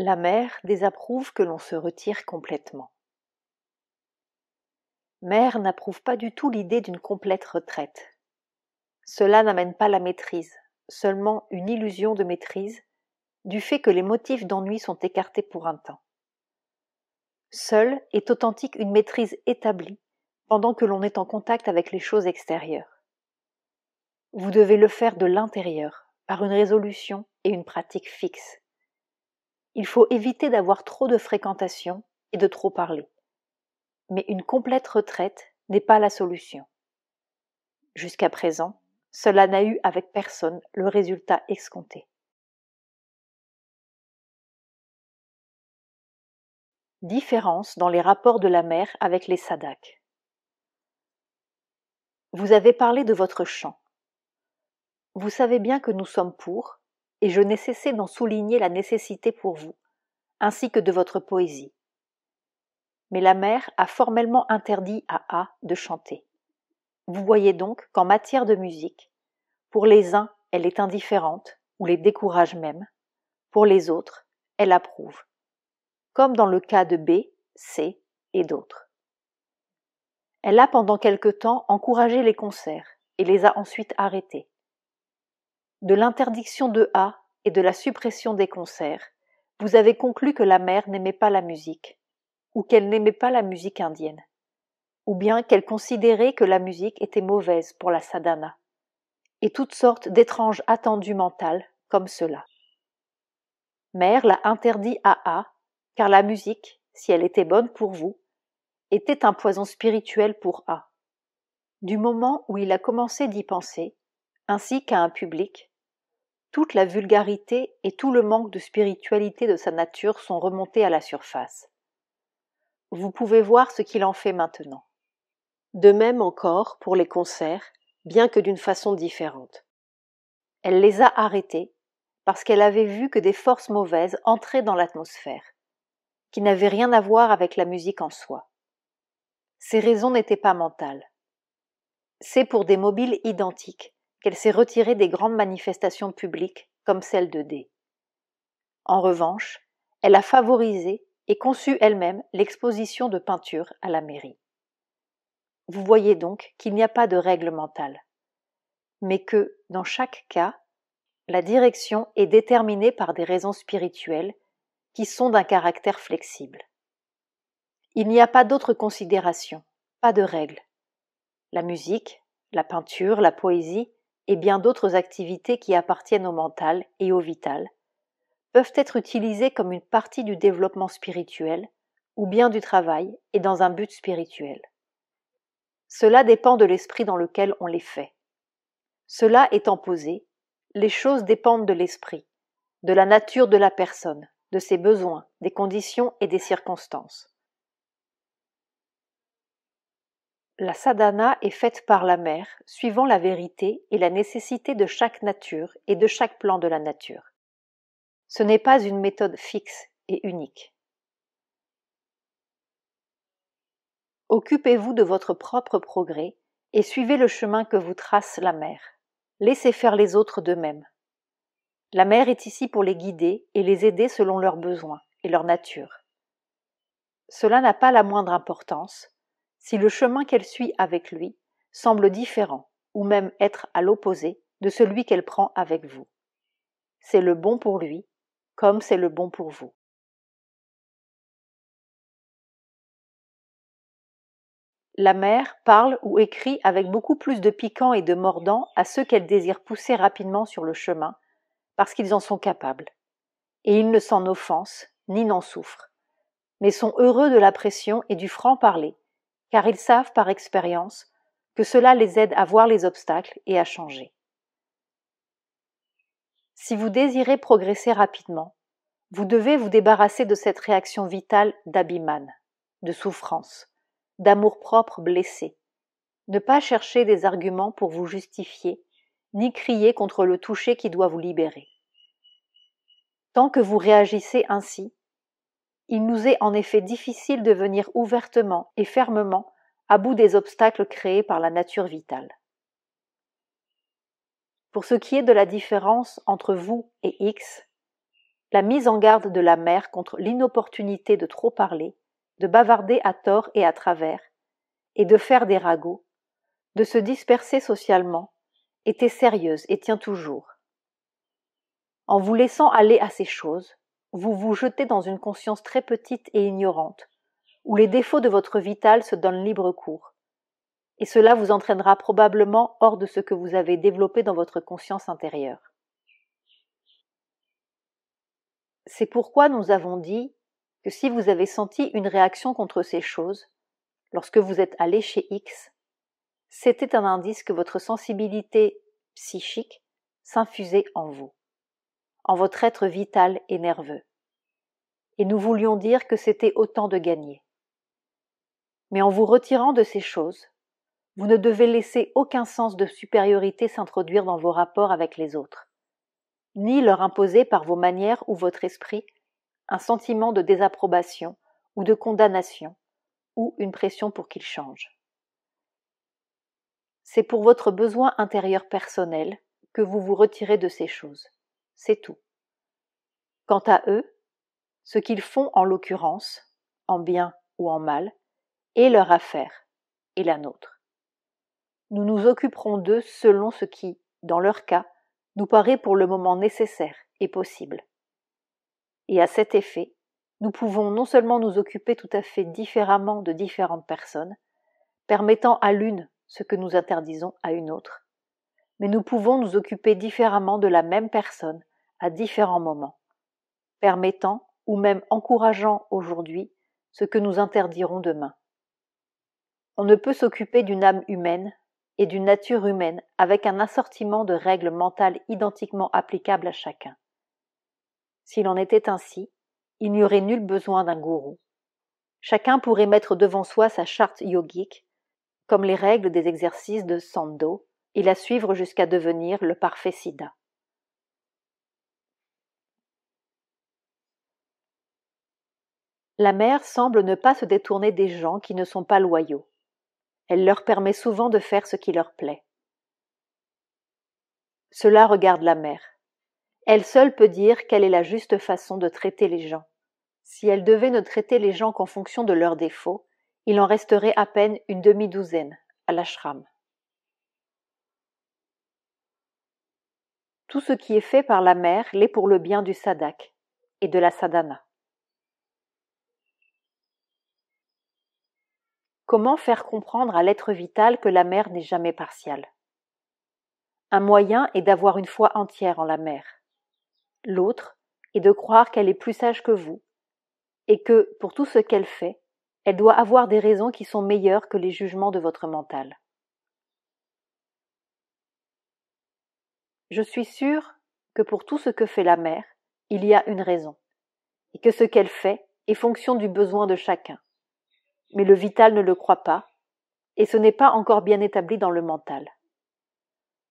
La mère désapprouve que l'on se retire complètement. Mère n'approuve pas du tout l'idée d'une complète retraite. Cela n'amène pas la maîtrise, seulement une illusion de maîtrise, du fait que les motifs d'ennui sont écartés pour un temps. Seule est authentique une maîtrise établie pendant que l'on est en contact avec les choses extérieures. Vous devez le faire de l'intérieur, par une résolution et une pratique fixe. Il faut éviter d'avoir trop de fréquentation et de trop parler. Mais une complète retraite n'est pas la solution. Jusqu'à présent, cela n'a eu avec personne le résultat escompté. Différence dans les rapports de la mère avec les Sadak. Vous avez parlé de votre champ. Vous savez bien que nous sommes pour et je n'ai cessé d'en souligner la nécessité pour vous, ainsi que de votre poésie. Mais la mère a formellement interdit à A de chanter. Vous voyez donc qu'en matière de musique, pour les uns, elle est indifférente ou les décourage même, pour les autres, elle approuve, comme dans le cas de B, C et d'autres. Elle a pendant quelque temps encouragé les concerts et les a ensuite arrêtés de l'interdiction de A et de la suppression des concerts, vous avez conclu que la mère n'aimait pas la musique, ou qu'elle n'aimait pas la musique indienne, ou bien qu'elle considérait que la musique était mauvaise pour la sadhana, et toutes sortes d'étranges attendus mentales comme cela. Mère l'a interdit à A, car la musique, si elle était bonne pour vous, était un poison spirituel pour A. Du moment où il a commencé d'y penser, ainsi qu'à un public, toute la vulgarité et tout le manque de spiritualité de sa nature sont remontés à la surface. Vous pouvez voir ce qu'il en fait maintenant. De même encore pour les concerts, bien que d'une façon différente. Elle les a arrêtés parce qu'elle avait vu que des forces mauvaises entraient dans l'atmosphère, qui n'avaient rien à voir avec la musique en soi. Ces raisons n'étaient pas mentales. C'est pour des mobiles identiques qu'elle s'est retirée des grandes manifestations publiques comme celle de D. En revanche, elle a favorisé et conçu elle-même l'exposition de peinture à la mairie. Vous voyez donc qu'il n'y a pas de règle mentale, mais que, dans chaque cas, la direction est déterminée par des raisons spirituelles qui sont d'un caractère flexible. Il n'y a pas d'autres considérations, pas de règles. La musique, la peinture, la poésie et bien d'autres activités qui appartiennent au mental et au vital, peuvent être utilisées comme une partie du développement spirituel ou bien du travail et dans un but spirituel. Cela dépend de l'esprit dans lequel on les fait. Cela étant posé, les choses dépendent de l'esprit, de la nature de la personne, de ses besoins, des conditions et des circonstances. La sadhana est faite par la mère, suivant la vérité et la nécessité de chaque nature et de chaque plan de la nature. Ce n'est pas une méthode fixe et unique. Occupez-vous de votre propre progrès et suivez le chemin que vous trace la mère. Laissez faire les autres d'eux-mêmes. La mère est ici pour les guider et les aider selon leurs besoins et leur nature. Cela n'a pas la moindre importance, si le chemin qu'elle suit avec lui semble différent, ou même être à l'opposé de celui qu'elle prend avec vous. C'est le bon pour lui, comme c'est le bon pour vous. La mère parle ou écrit avec beaucoup plus de piquant et de mordant à ceux qu'elle désire pousser rapidement sur le chemin, parce qu'ils en sont capables. Et ils ne s'en offensent, ni n'en souffrent, mais sont heureux de la pression et du franc-parler, car ils savent par expérience que cela les aide à voir les obstacles et à changer. Si vous désirez progresser rapidement, vous devez vous débarrasser de cette réaction vitale d'abimane, de souffrance, d'amour-propre blessé. Ne pas chercher des arguments pour vous justifier, ni crier contre le toucher qui doit vous libérer. Tant que vous réagissez ainsi, il nous est en effet difficile de venir ouvertement et fermement à bout des obstacles créés par la nature vitale. Pour ce qui est de la différence entre vous et X, la mise en garde de la mère contre l'inopportunité de trop parler, de bavarder à tort et à travers, et de faire des ragots, de se disperser socialement, était sérieuse et tient toujours. En vous laissant aller à ces choses, vous vous jetez dans une conscience très petite et ignorante, où les défauts de votre vital se donnent libre cours. Et cela vous entraînera probablement hors de ce que vous avez développé dans votre conscience intérieure. C'est pourquoi nous avons dit que si vous avez senti une réaction contre ces choses, lorsque vous êtes allé chez X, c'était un indice que votre sensibilité psychique s'infusait en vous en votre être vital et nerveux. Et nous voulions dire que c'était autant de gagner. Mais en vous retirant de ces choses, vous ne devez laisser aucun sens de supériorité s'introduire dans vos rapports avec les autres, ni leur imposer par vos manières ou votre esprit un sentiment de désapprobation ou de condamnation, ou une pression pour qu'ils changent. C'est pour votre besoin intérieur personnel que vous vous retirez de ces choses c'est tout. Quant à eux, ce qu'ils font en l'occurrence, en bien ou en mal, est leur affaire et la nôtre. Nous nous occuperons d'eux selon ce qui, dans leur cas, nous paraît pour le moment nécessaire et possible. Et à cet effet, nous pouvons non seulement nous occuper tout à fait différemment de différentes personnes, permettant à l'une ce que nous interdisons à une autre, mais nous pouvons nous occuper différemment de la même personne à différents moments, permettant ou même encourageant aujourd'hui ce que nous interdirons demain. On ne peut s'occuper d'une âme humaine et d'une nature humaine avec un assortiment de règles mentales identiquement applicables à chacun. S'il en était ainsi, il n'y aurait nul besoin d'un gourou. Chacun pourrait mettre devant soi sa charte yogique, comme les règles des exercices de Sando, et la suivre jusqu'à devenir le parfait Siddha. La mère semble ne pas se détourner des gens qui ne sont pas loyaux. Elle leur permet souvent de faire ce qui leur plaît. Cela regarde la mère. Elle seule peut dire quelle est la juste façon de traiter les gens. Si elle devait ne traiter les gens qu'en fonction de leurs défauts, il en resterait à peine une demi-douzaine à l'ashram. Tout ce qui est fait par la mère l'est pour le bien du sadak et de la sadhana. Comment faire comprendre à l'être vital que la mère n'est jamais partiale Un moyen est d'avoir une foi entière en la mère. L'autre est de croire qu'elle est plus sage que vous, et que, pour tout ce qu'elle fait, elle doit avoir des raisons qui sont meilleures que les jugements de votre mental. Je suis sûre que pour tout ce que fait la mère, il y a une raison, et que ce qu'elle fait est fonction du besoin de chacun mais le vital ne le croit pas, et ce n'est pas encore bien établi dans le mental.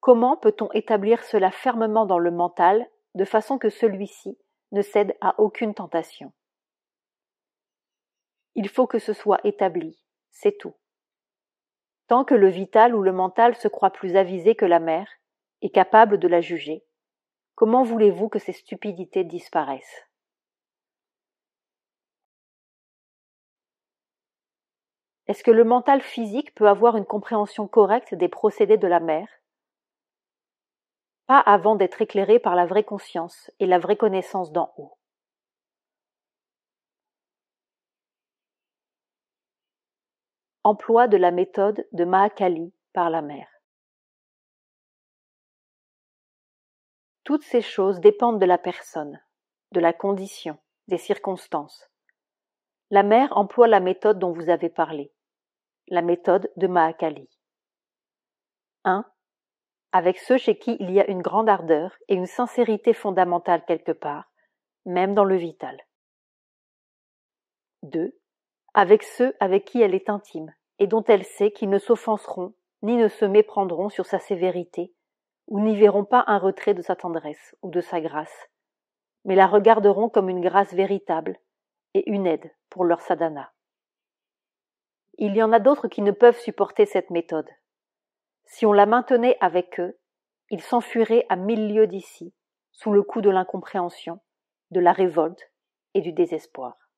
Comment peut-on établir cela fermement dans le mental de façon que celui-ci ne cède à aucune tentation Il faut que ce soit établi, c'est tout. Tant que le vital ou le mental se croit plus avisé que la mère et capable de la juger, comment voulez-vous que ces stupidités disparaissent Est-ce que le mental physique peut avoir une compréhension correcte des procédés de la mère Pas avant d'être éclairé par la vraie conscience et la vraie connaissance d'en haut. Emploi de la méthode de Mahakali par la mère. Toutes ces choses dépendent de la personne, de la condition, des circonstances. La mère emploie la méthode dont vous avez parlé la méthode de Mahakali. 1. Avec ceux chez qui il y a une grande ardeur et une sincérité fondamentale quelque part, même dans le vital. 2. Avec ceux avec qui elle est intime et dont elle sait qu'ils ne s'offenseront ni ne se méprendront sur sa sévérité, ou n'y verront pas un retrait de sa tendresse ou de sa grâce, mais la regarderont comme une grâce véritable et une aide pour leur sadhana il y en a d'autres qui ne peuvent supporter cette méthode. Si on la maintenait avec eux, ils s'enfuiraient à mille lieues d'ici, sous le coup de l'incompréhension, de la révolte et du désespoir.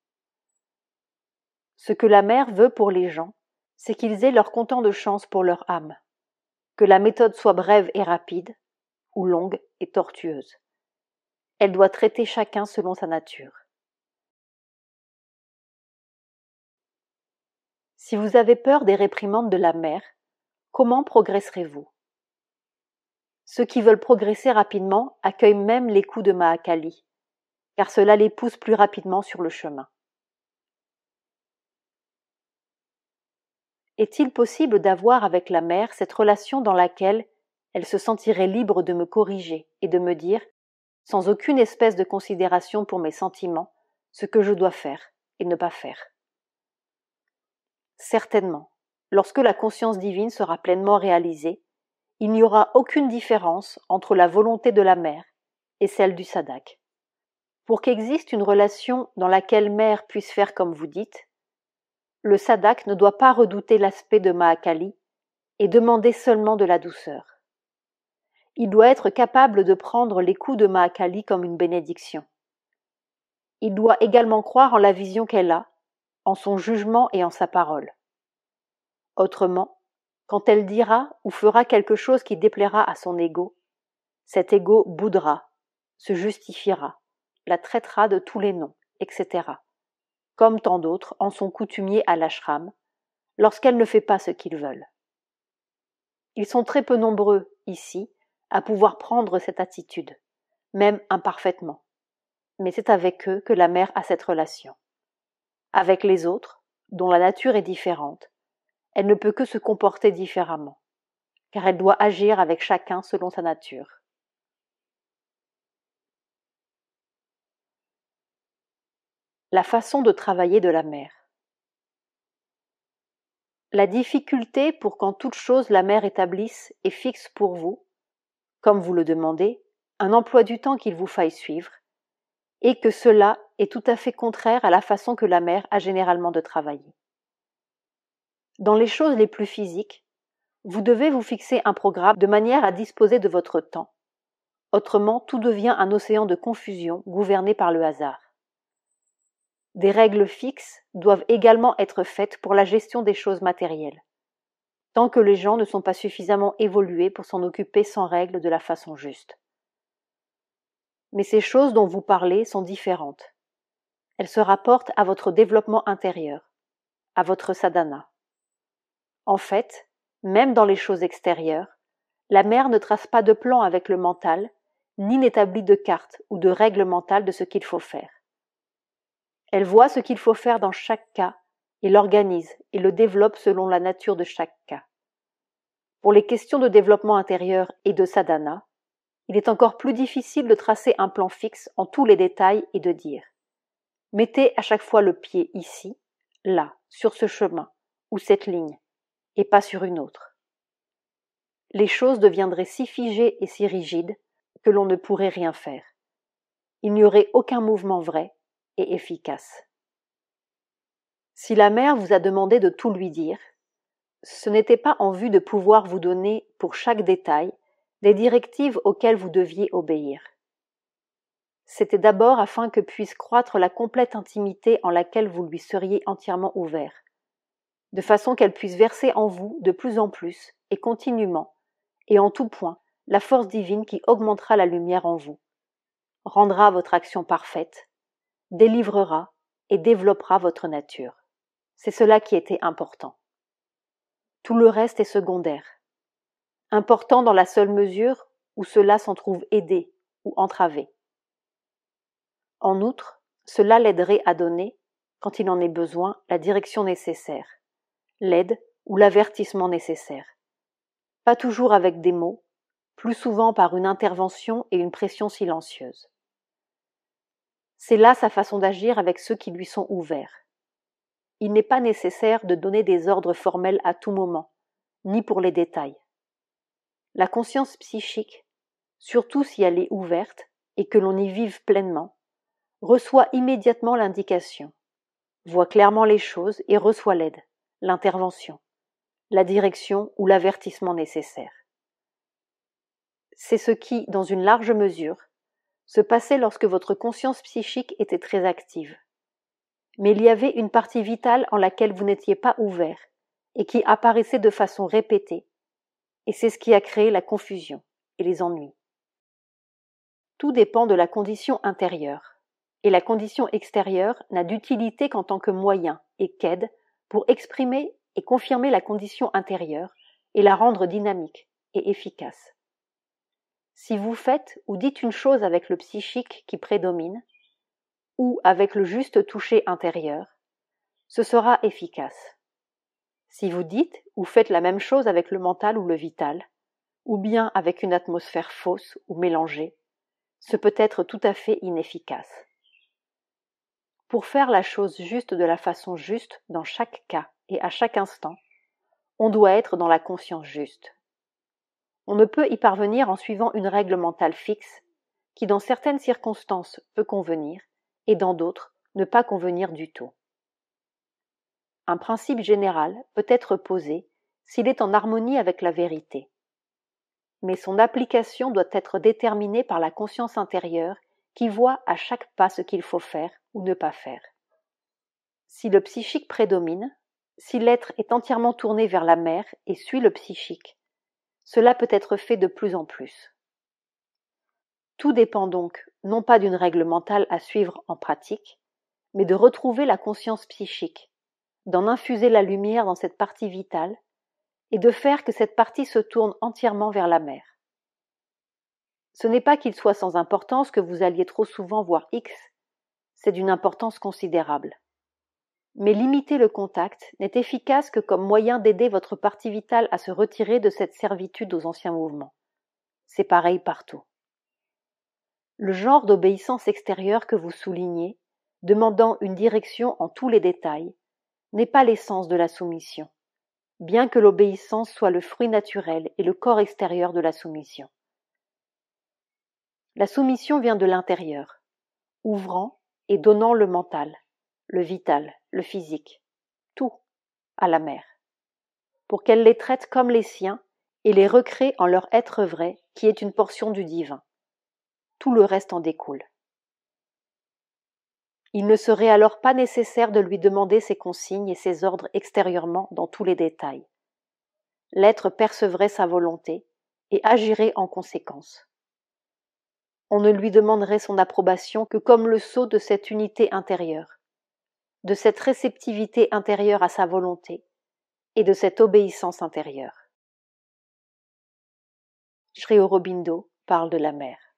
Ce que la mère veut pour les gens, c'est qu'ils aient leur content de chance pour leur âme, que la méthode soit brève et rapide, ou longue et tortueuse. Elle doit traiter chacun selon sa nature. Si vous avez peur des réprimandes de la mère, comment progresserez-vous Ceux qui veulent progresser rapidement accueillent même les coups de Mahakali, car cela les pousse plus rapidement sur le chemin. Est-il possible d'avoir avec la mère cette relation dans laquelle elle se sentirait libre de me corriger et de me dire, sans aucune espèce de considération pour mes sentiments, ce que je dois faire et ne pas faire Certainement, lorsque la conscience divine sera pleinement réalisée, il n'y aura aucune différence entre la volonté de la mère et celle du sadak. Pour qu'existe une relation dans laquelle mère puisse faire comme vous dites, le sadak ne doit pas redouter l'aspect de Mahakali et demander seulement de la douceur. Il doit être capable de prendre les coups de Mahakali comme une bénédiction. Il doit également croire en la vision qu'elle a en son jugement et en sa parole. Autrement, quand elle dira ou fera quelque chose qui déplaira à son ego, cet ego boudra, se justifiera, la traitera de tous les noms, etc. Comme tant d'autres en sont coutumiers à l'ashram, lorsqu'elle ne fait pas ce qu'ils veulent. Ils sont très peu nombreux, ici, à pouvoir prendre cette attitude, même imparfaitement. Mais c'est avec eux que la mère a cette relation avec les autres, dont la nature est différente, elle ne peut que se comporter différemment, car elle doit agir avec chacun selon sa nature. La façon de travailler de la mère. La difficulté pour qu'en toute chose la mère établisse et fixe pour vous, comme vous le demandez, un emploi du temps qu'il vous faille suivre, et que cela est tout à fait contraire à la façon que la mère a généralement de travailler. Dans les choses les plus physiques, vous devez vous fixer un programme de manière à disposer de votre temps. Autrement, tout devient un océan de confusion gouverné par le hasard. Des règles fixes doivent également être faites pour la gestion des choses matérielles, tant que les gens ne sont pas suffisamment évolués pour s'en occuper sans règles de la façon juste. Mais ces choses dont vous parlez sont différentes. Elle se rapporte à votre développement intérieur, à votre sadhana. En fait, même dans les choses extérieures, la mère ne trace pas de plan avec le mental, ni n'établit de cartes ou de règle mentale de ce qu'il faut faire. Elle voit ce qu'il faut faire dans chaque cas et l'organise et le développe selon la nature de chaque cas. Pour les questions de développement intérieur et de sadhana, il est encore plus difficile de tracer un plan fixe en tous les détails et de dire Mettez à chaque fois le pied ici, là, sur ce chemin ou cette ligne, et pas sur une autre. Les choses deviendraient si figées et si rigides que l'on ne pourrait rien faire. Il n'y aurait aucun mouvement vrai et efficace. Si la mère vous a demandé de tout lui dire, ce n'était pas en vue de pouvoir vous donner, pour chaque détail, des directives auxquelles vous deviez obéir. C'était d'abord afin que puisse croître la complète intimité en laquelle vous lui seriez entièrement ouvert, de façon qu'elle puisse verser en vous de plus en plus, et continuellement, et en tout point, la force divine qui augmentera la lumière en vous, rendra votre action parfaite, délivrera et développera votre nature. C'est cela qui était important. Tout le reste est secondaire. Important dans la seule mesure où cela s'en trouve aidé ou entravé. En outre, cela l'aiderait à donner, quand il en est besoin, la direction nécessaire, l'aide ou l'avertissement nécessaire. Pas toujours avec des mots, plus souvent par une intervention et une pression silencieuse. C'est là sa façon d'agir avec ceux qui lui sont ouverts. Il n'est pas nécessaire de donner des ordres formels à tout moment, ni pour les détails. La conscience psychique, surtout si elle est ouverte et que l'on y vive pleinement, reçoit immédiatement l'indication, voit clairement les choses et reçoit l'aide, l'intervention, la direction ou l'avertissement nécessaire. C'est ce qui, dans une large mesure, se passait lorsque votre conscience psychique était très active. Mais il y avait une partie vitale en laquelle vous n'étiez pas ouvert et qui apparaissait de façon répétée, et c'est ce qui a créé la confusion et les ennuis. Tout dépend de la condition intérieure et la condition extérieure n'a d'utilité qu'en tant que moyen et qu'aide pour exprimer et confirmer la condition intérieure et la rendre dynamique et efficace. Si vous faites ou dites une chose avec le psychique qui prédomine, ou avec le juste toucher intérieur, ce sera efficace. Si vous dites ou faites la même chose avec le mental ou le vital, ou bien avec une atmosphère fausse ou mélangée, ce peut être tout à fait inefficace pour faire la chose juste de la façon juste dans chaque cas et à chaque instant, on doit être dans la conscience juste. On ne peut y parvenir en suivant une règle mentale fixe qui dans certaines circonstances peut convenir et dans d'autres ne pas convenir du tout. Un principe général peut être posé s'il est en harmonie avec la vérité. Mais son application doit être déterminée par la conscience intérieure qui voit à chaque pas ce qu'il faut faire ou ne pas faire. Si le psychique prédomine, si l'être est entièrement tourné vers la mer et suit le psychique, cela peut être fait de plus en plus. Tout dépend donc non pas d'une règle mentale à suivre en pratique, mais de retrouver la conscience psychique, d'en infuser la lumière dans cette partie vitale, et de faire que cette partie se tourne entièrement vers la mer. Ce n'est pas qu'il soit sans importance que vous alliez trop souvent voir X, c'est d'une importance considérable. Mais limiter le contact n'est efficace que comme moyen d'aider votre partie vitale à se retirer de cette servitude aux anciens mouvements. C'est pareil partout. Le genre d'obéissance extérieure que vous soulignez, demandant une direction en tous les détails, n'est pas l'essence de la soumission, bien que l'obéissance soit le fruit naturel et le corps extérieur de la soumission. La soumission vient de l'intérieur, ouvrant et donnant le mental, le vital, le physique, tout à la mère, pour qu'elle les traite comme les siens et les recrée en leur être vrai qui est une portion du divin. Tout le reste en découle. Il ne serait alors pas nécessaire de lui demander ses consignes et ses ordres extérieurement dans tous les détails. L'être percevrait sa volonté et agirait en conséquence on ne lui demanderait son approbation que comme le sceau de cette unité intérieure, de cette réceptivité intérieure à sa volonté et de cette obéissance intérieure. Sri Aurobindo parle de la mer.